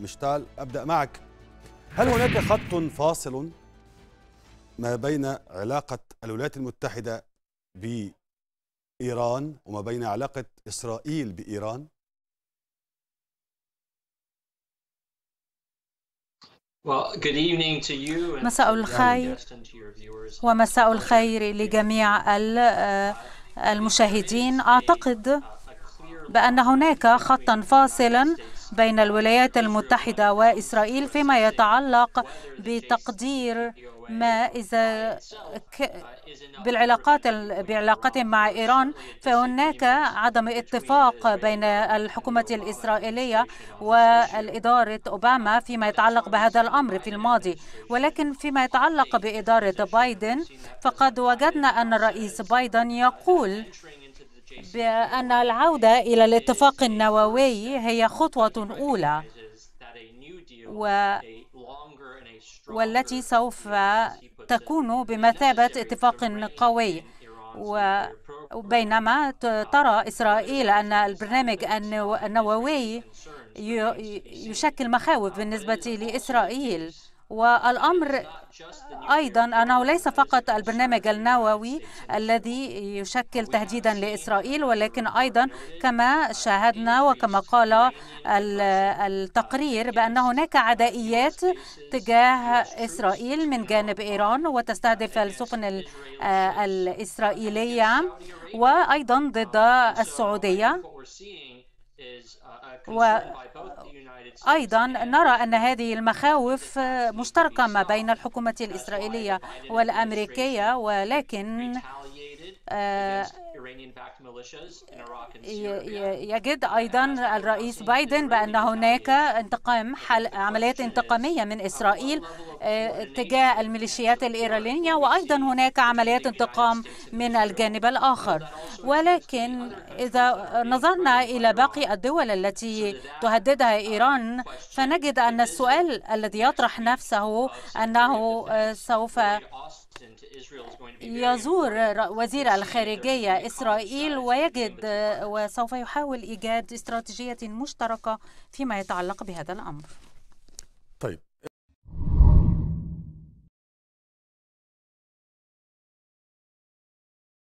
مشتال أبدأ معك هل هناك خط فاصل ما بين علاقة الولايات المتحدة بإيران وما بين علاقة إسرائيل بإيران؟ مساء الخير ومساء الخير لجميع آه، المشاهدين أعتقد بأن هناك خطا فاصلا بين الولايات المتحدة وإسرائيل فيما يتعلق بتقدير ما إذا بالعلاقات بعلاقتهم مع إيران فهناك عدم اتفاق بين الحكومة الإسرائيلية والإدارة أوباما فيما يتعلق بهذا الأمر في الماضي ولكن فيما يتعلق بإدارة بايدن فقد وجدنا أن الرئيس بايدن يقول بأن العودة إلى الاتفاق النووي هي خطوة أولى و والتي سوف تكون بمثابة اتفاق قوي وبينما ترى إسرائيل أن البرنامج النووي يشكل مخاوف بالنسبة لإسرائيل والأمر أيضا أنه ليس فقط البرنامج النووي الذي يشكل تهديدا لإسرائيل ولكن أيضا كما شاهدنا وكما قال التقرير بأن هناك عدائيات تجاه إسرائيل من جانب إيران وتستهدف السفن الإسرائيلية وأيضا ضد السعودية و... أيضا نرى أن هذه المخاوف مشتركة ما بين الحكومة الإسرائيلية والأمريكية ولكن آه، يجد أيضا الرئيس بايدن بأن هناك انتقام عمليات انتقامية من إسرائيل آه، تجاه الميليشيات الإيرانية وأيضا هناك عمليات انتقام من الجانب الآخر ولكن إذا نظرنا إلى باقي الدول التي تهددها uh, إيران فنجد أن السؤال الذي يطرح نفسه أنه آه، سوف يزور وزير الخارجية إسرائيل ويجد آه، وسوف يحاول إيجاد استراتيجية مشتركة فيما يتعلق بهذا الأمر طيب